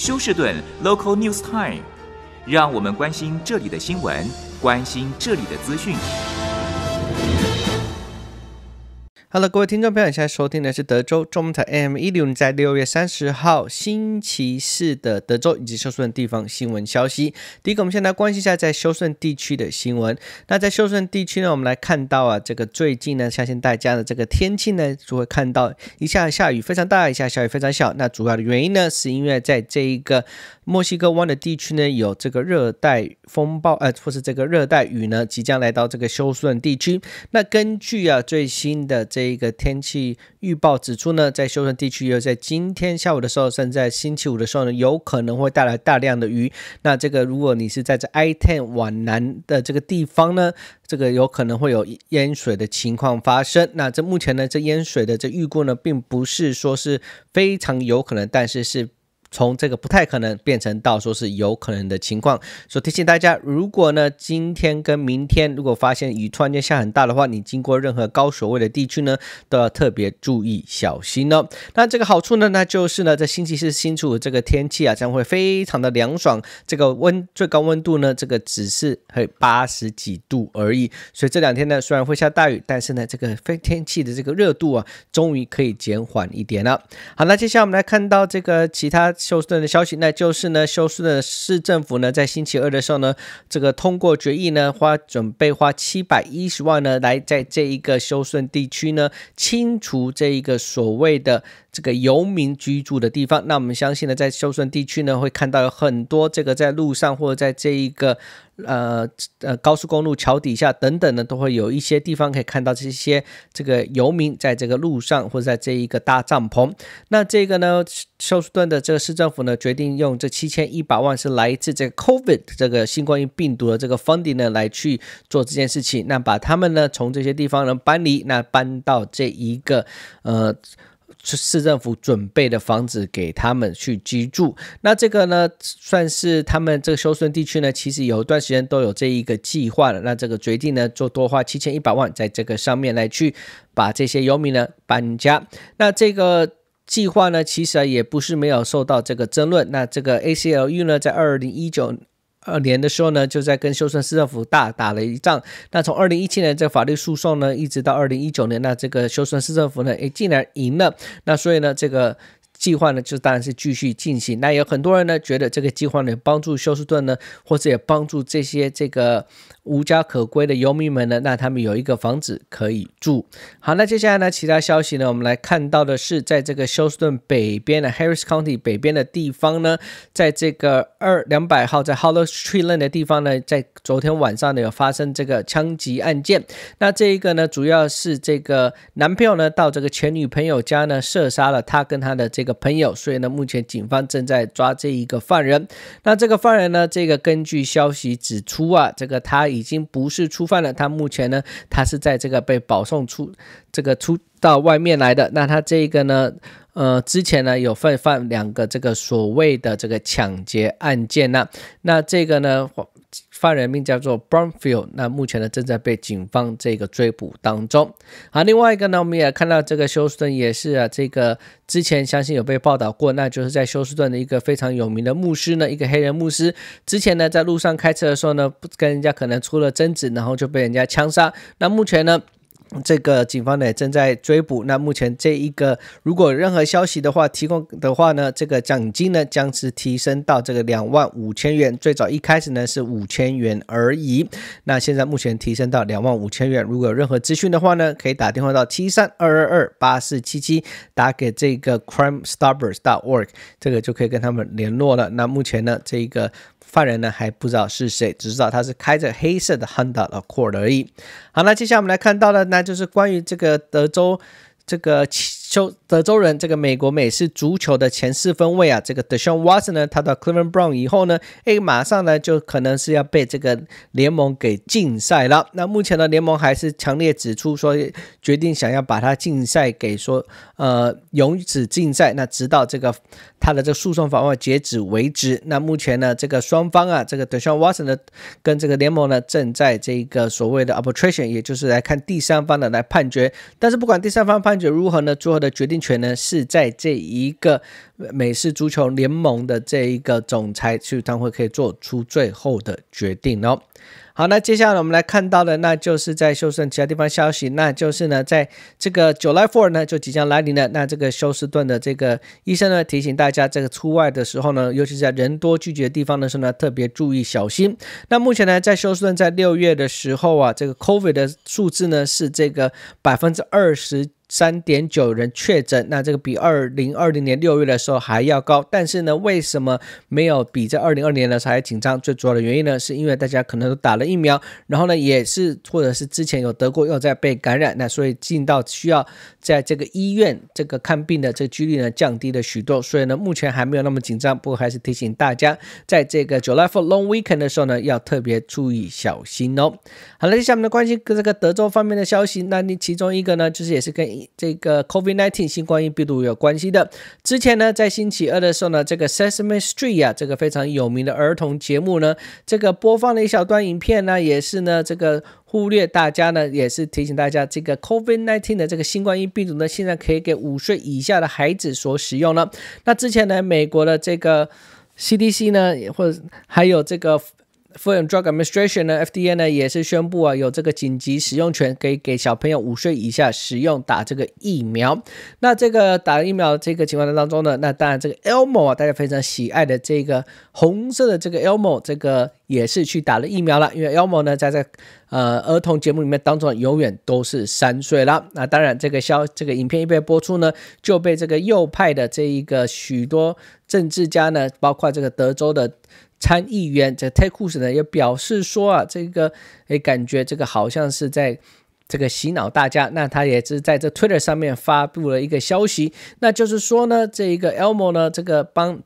休士顿 Local News Time，让我们关心这里的新闻，关心这里的资讯。Hello，各位听众朋友，现在收听的是德州中台 AM 一六。在六月三十号星期四的德州以及休斯顿地方新闻消息。第一个，我们先来关心一下在休斯顿地区的新闻。那在休斯顿地区呢，我们来看到啊，这个最近呢，相信大家的这个天气呢，就会看到一下下雨非常大，一下下雨非常小。那主要的原因呢，是因为在这一个。墨西哥湾的地区呢，有这个热带风暴，呃，或是这个热带雨呢，即将来到这个休斯顿地区。那根据啊最新的这一个天气预报指出呢，在休斯顿地区，又在今天下午的时候，甚至在星期五的时候呢，有可能会带来大量的雨。那这个如果你是在这 I ten 往南的这个地方呢，这个有可能会有淹水的情况发生。那这目前呢，这淹水的这预估呢，并不是说是非常有可能，但是是。从这个不太可能变成到说是有可能的情况，所提醒大家，如果呢今天跟明天如果发现雨突然间下很大的话，你经过任何高所谓的地区呢，都要特别注意小心哦。那这个好处呢，那就是呢在星期四星期五这个天气啊，将会非常的凉爽，这个温最高温度呢，这个只是会八十几度而已。所以这两天呢虽然会下大雨，但是呢这个天气的这个热度啊，终于可以减缓一点了。好，那接下来我们来看到这个其他。休斯顿的消息，那就是呢，休斯顿市政府呢，在星期二的时候呢，这个通过决议呢，花准备花七百一十万呢，来在这一个休斯顿地区呢，清除这一个所谓的。这个游民居住的地方，那我们相信呢，在休斯顿地区呢，会看到有很多这个在路上或者在这一个呃呃高速公路桥底下等等呢，都会有一些地方可以看到这些这个游民在这个路上或者在这一个搭帐篷。那这个呢，休斯顿的这个市政府呢，决定用这七千一百万是来自这个 COVID 这个新冠病毒的这个 funding 呢，来去做这件事情，那把他们呢从这些地方呢搬离，那搬到这一个呃。市政府准备的房子给他们去居住，那这个呢，算是他们这个休顺地区呢，其实有一段时间都有这一个计划了。那这个决定呢，就多花七千一百万在这个上面来去把这些游民呢搬家。那这个计划呢，其实也不是没有受到这个争论。那这个 ACLU 呢，在二零一九。二年的时候呢，就在跟休斯顿市政府大打了一仗。那从二零一七年这个法律诉讼呢，一直到二零一九年，那这个休斯顿市政府呢，哎，竟然赢了。那所以呢，这个。计划呢，就当然是继续进行。那有很多人呢，觉得这个计划呢，帮助休斯顿呢，或者也帮助这些这个无家可归的游民们呢，那他们有一个房子可以住。好，那接下来呢，其他消息呢，我们来看到的是，在这个休斯顿北边的 Harris County 北边的地方呢，在这个二两百号，在 Hollow Tree Lane 的地方呢，在昨天晚上呢，有发生这个枪击案件。那这一个呢，主要是这个男朋友呢，到这个前女朋友家呢，射杀了他跟他的这个。朋友，所以呢，目前警方正在抓这一个犯人。那这个犯人呢，这个根据消息指出啊，这个他已经不是初犯了，他目前呢，他是在这个被保送出这个出到外面来的。那他这个呢，呃，之前呢有犯犯两个这个所谓的这个抢劫案件呢，那这个呢。犯人名叫做 Brownfield，那目前呢正在被警方这个追捕当中。好，另外一个呢，我们也看到这个休斯顿也是啊，这个之前相信有被报道过，那就是在休斯顿的一个非常有名的牧师呢，一个黑人牧师，之前呢在路上开车的时候呢，跟人家可能出了争执，然后就被人家枪杀。那目前呢？这个警方呢也正在追捕。那目前这一个如果任何消息的话，提供的话呢，这个奖金呢将是提升到这个两万五千元。最早一开始呢是五千元而已。那现在目前提升到两万五千元。如果有任何资讯的话呢，可以打电话到七三二二二八四七七，打给这个 c r i m e s t a r b e r s t o r g 这个就可以跟他们联络了。那目前呢这一个犯人呢还不知道是谁，只知道他是开着黑色的 Honda Accord 而已。好，那接下来我们来看到了那。那就是关于这个德州这个修。德州人，这个美国美式足球的前四分位啊，这个德肖 s 沃森呢，他到克 b r o 布朗以后呢，哎，马上呢就可能是要被这个联盟给禁赛了。那目前呢，联盟还是强烈指出说，决定想要把他禁赛，给说呃永止禁赛，那直到这个他的这个诉讼法卫截止为止。那目前呢，这个双方啊，这个德肖 s 沃森呢，跟这个联盟呢，正在这个所谓的 arbitration，也就是来看第三方的来判决。但是不管第三方判决如何呢，最后的决定。权呢是在这一个美式足球联盟的这一个总裁去当会可以做出最后的决定哦。好，那接下来我们来看到的那就是在休斯顿其他地方消息，那就是呢在这个九 l f o u r 呢就即将来临了。那这个休斯顿的这个医生呢提醒大家，这个出外的时候呢，尤其在人多聚集的地方的时候呢，特别注意小心。那目前呢，在休斯顿在六月的时候啊，这个 covid 的数字呢是这个百分之二十。三点九人确诊，那这个比二零二零年六月的时候还要高。但是呢，为什么没有比这二零二二年的时候还紧张？最主要的原因呢，是因为大家可能都打了疫苗，然后呢，也是或者是之前有得过，又在被感染，那所以进到需要在这个医院这个看病的这个几率呢，降低了许多。所以呢，目前还没有那么紧张。不过还是提醒大家，在这个九 o r long weekend 的时候呢，要特别注意小心哦。好了，接下来我们关心跟这个德州方面的消息。那你其中一个呢，就是也是跟。这个 COVID-19 新冠病毒有关系的。之前呢，在星期二的时候呢，这个 Sesame Street 啊，这个非常有名的儿童节目呢，这个播放了一小段影片呢，也是呢，这个忽略大家呢，也是提醒大家，这个 COVID-19 的这个新冠病毒呢，现在可以给五岁以下的孩子所使用了。那之前呢，美国的这个 CDC 呢，或者还有这个。Food and Drug Administration 呢，FDA 呢也是宣布啊，有这个紧急使用权，可以给小朋友五岁以下使用打这个疫苗。那这个打疫苗这个情况当中呢，那当然这个 Elmo 啊，大家非常喜爱的这个红色的这个 Elmo 这个。也是去打了疫苗了，因为 Elmo 呢在这呃儿童节目里面当中永远都是三岁了。那当然，这个消这个影片一被播出呢，就被这个右派的这一个许多政治家呢，包括这个德州的参议员这 Tucker 呢，也表示说啊，这个诶感觉这个好像是在这个洗脑大家。那他也是在这 Twitter 上面发布了一个消息，那就是说呢，这一个 Elmo 呢，这个帮。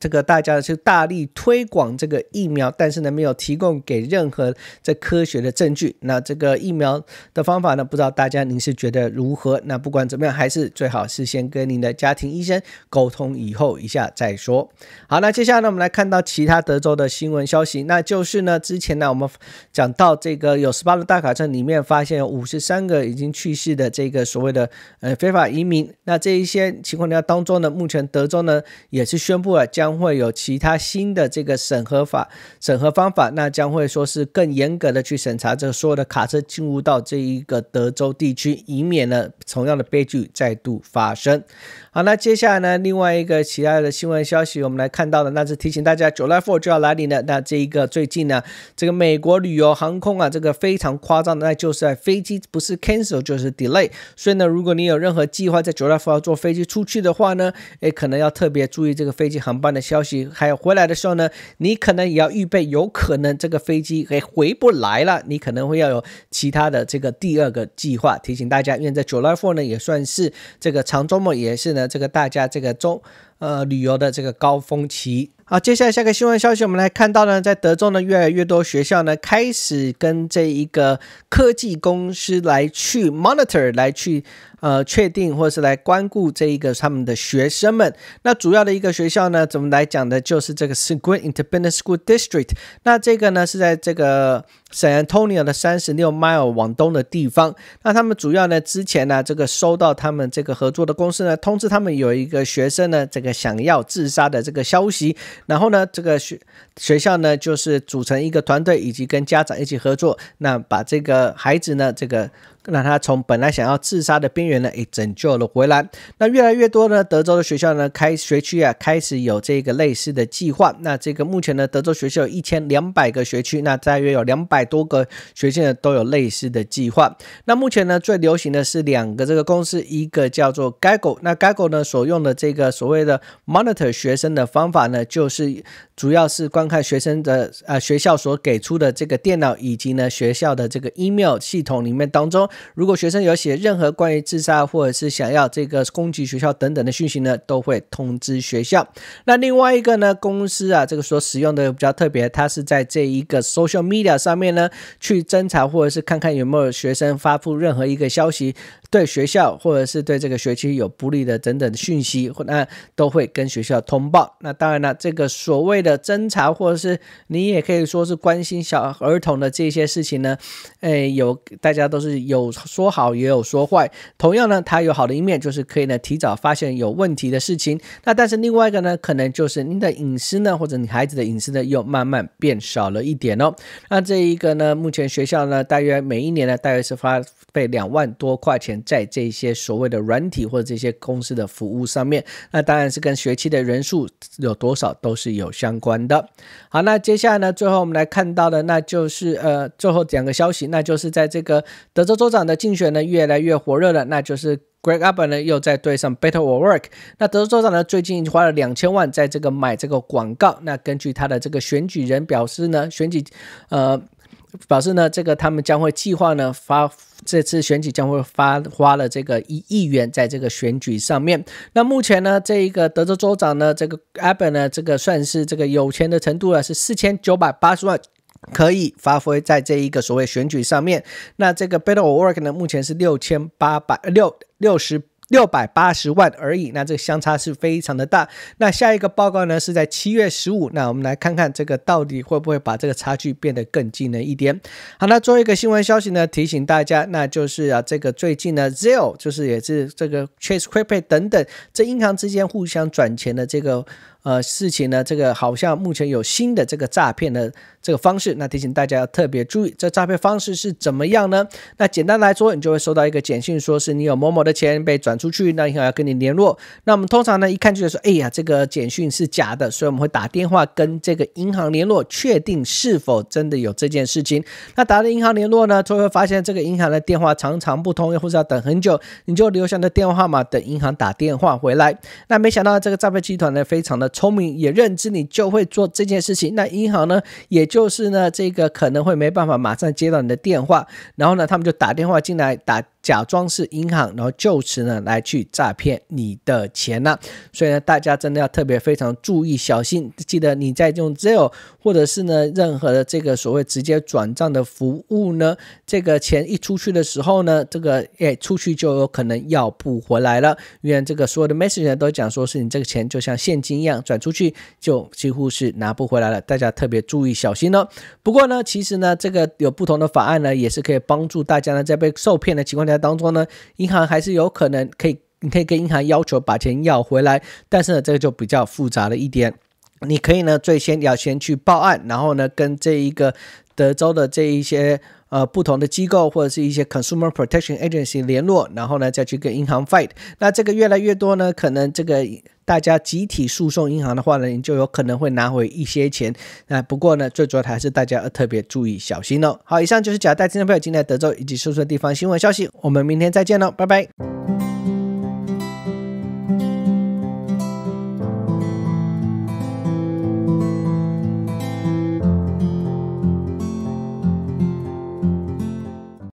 这个大家是大力推广这个疫苗，但是呢没有提供给任何这科学的证据。那这个疫苗的方法呢，不知道大家您是觉得如何？那不管怎么样，还是最好是先跟您的家庭医生沟通以后一下再说。好，那接下来呢我们来看到其他德州的新闻消息，那就是呢之前呢我们讲到这个有十八路大卡车里面发现有五十三个已经去世的这个所谓的呃非法移民。那这一些情况呢当中呢，目前德州呢也是宣布了。将会有其他新的这个审核法、审核方法，那将会说是更严格的去审查这所有的卡车进入到这一个德州地区，以免呢同样的悲剧再度发生。好，那接下来呢另外一个其他的新闻消息，我们来看到的，那是提醒大家九月四就要来临了。那这一个最近呢，这个美国旅游航空啊，这个非常夸张的，那就是在飞机不是 cancel 就是 delay。所以呢，如果你有任何计划在九月四要坐飞机出去的话呢，诶，可能要特别注意这个飞机航班。的消息，还有回来的时候呢，你可能也要预备，有可能这个飞机给回不来了，你可能会要有其他的这个第二个计划。提醒大家，因为在 July Four 呢，也算是这个长周末，也是呢，这个大家这个周。呃，旅游的这个高峰期。好，接下来下个新闻消息，我们来看到呢，在德州呢，越来越多学校呢开始跟这一个科技公司来去 monitor 来去呃确定或是来关顾这一个他们的学生们。那主要的一个学校呢，怎么来讲呢？就是这个 s e g u o i a Independent School District。那这个呢是在这个。Antonio 的三十六 mile 往东的地方，那他们主要呢，之前呢，这个收到他们这个合作的公司呢通知，他们有一个学生呢，这个想要自杀的这个消息，然后呢，这个学学校呢就是组成一个团队，以及跟家长一起合作，那把这个孩子呢，这个。那他从本来想要自杀的边缘呢，也拯救了回来。那越来越多呢，德州的学校呢，开学区啊，开始有这个类似的计划。那这个目前呢，德州学校有一千两百个学区，那大约有两百多个学校呢都有类似的计划。那目前呢，最流行的是两个这个公司，一个叫做 g a g g l e 那 g a g g l e 呢所用的这个所谓的 monitor 学生的方法呢，就是主要是观看学生的呃学校所给出的这个电脑以及呢学校的这个 email 系统里面当中。如果学生有写任何关于自杀或者是想要这个攻击学校等等的讯息呢，都会通知学校。那另外一个呢，公司啊，这个所使用的比较特别，它是在这一个 social media 上面呢，去侦查或者是看看有没有学生发布任何一个消息。对学校或者是对这个学期有不利的等等的讯息，那都会跟学校通报。那当然了，这个所谓的侦查或者是你也可以说是关心小儿童的这些事情呢，哎，有大家都是有说好也有说坏。同样呢，它有好的一面，就是可以呢提早发现有问题的事情。那但是另外一个呢，可能就是您的隐私呢，或者你孩子的隐私呢，又慢慢变少了一点哦。那这一个呢，目前学校呢，大约每一年呢，大约是花费两万多块钱。在这些所谓的软体或者这些公司的服务上面，那当然是跟学期的人数有多少都是有相关的。好，那接下来呢，最后我们来看到的那就是呃，最后两个消息，那就是在这个德州州长的竞选呢越来越火热了，那就是 Greg a b b o t 呢又在对上 Better Work。那德州州长呢最近花了两千万在这个买这个广告，那根据他的这个选举人表示呢，选举呃表示呢，这个他们将会计划呢发。这次选举将会发花了这个一亿元在这个选举上面。那目前呢，这一个德州州长呢，这个 Abbott 呢，这个算是这个有钱的程度呢，是四千九百八十万可以发挥在这一个所谓选举上面。那这个 Beto o r o r k 呢，目前是六千八百六六十。六百八十万而已，那这个相差是非常的大。那下一个报告呢是在七月十五，那我们来看看这个到底会不会把这个差距变得更近了一点。好，那最后一个新闻消息呢，提醒大家，那就是啊，这个最近呢，ZiO 就是也是这个 Chase c r e p i 等等这银行之间互相转钱的这个。呃，事情呢，这个好像目前有新的这个诈骗的这个方式，那提醒大家要特别注意，这诈骗方式是怎么样呢？那简单来说，你就会收到一个简讯，说是你有某某的钱被转出去，那银行要跟你联络。那我们通常呢，一看就是说，哎呀，这个简讯是假的，所以我们会打电话跟这个银行联络，确定是否真的有这件事情。那打了银行联络呢，就会发现这个银行的电话常常不通，又或者要等很久，你就留下的电话号码等银行打电话回来。那没想到这个诈骗集团呢，非常的。聪明也认知你就会做这件事情，那银行呢？也就是呢，这个可能会没办法马上接到你的电话，然后呢，他们就打电话进来打。假装是银行，然后就此呢来去诈骗你的钱呢？所以呢，大家真的要特别非常注意小心。记得你在用 Zelle 或者是呢任何的这个所谓直接转账的服务呢，这个钱一出去的时候呢，这个诶出去就有可能要不回来了。因为这个所有的 message 都讲说是你这个钱就像现金一样转出去就几乎是拿不回来了。大家特别注意小心哦。不过呢，其实呢这个有不同的法案呢，也是可以帮助大家呢在被受骗的情况下。当中呢，银行还是有可能可以，你可以跟银行要求把钱要回来，但是呢，这个就比较复杂了一点。你可以呢，最先要先去报案，然后呢，跟这一个德州的这一些呃不同的机构或者是一些 Consumer Protection Agency 联络，然后呢，再去跟银行 fight。那这个越来越多呢，可能这个。大家集体诉讼银行的话呢，你就有可能会拿回一些钱。那不过呢，最主要还是大家要特别注意小心哦。好，以上就是假代听的朋友今天来德州以及收舍地方新闻消息。我们明天再见喽，拜拜。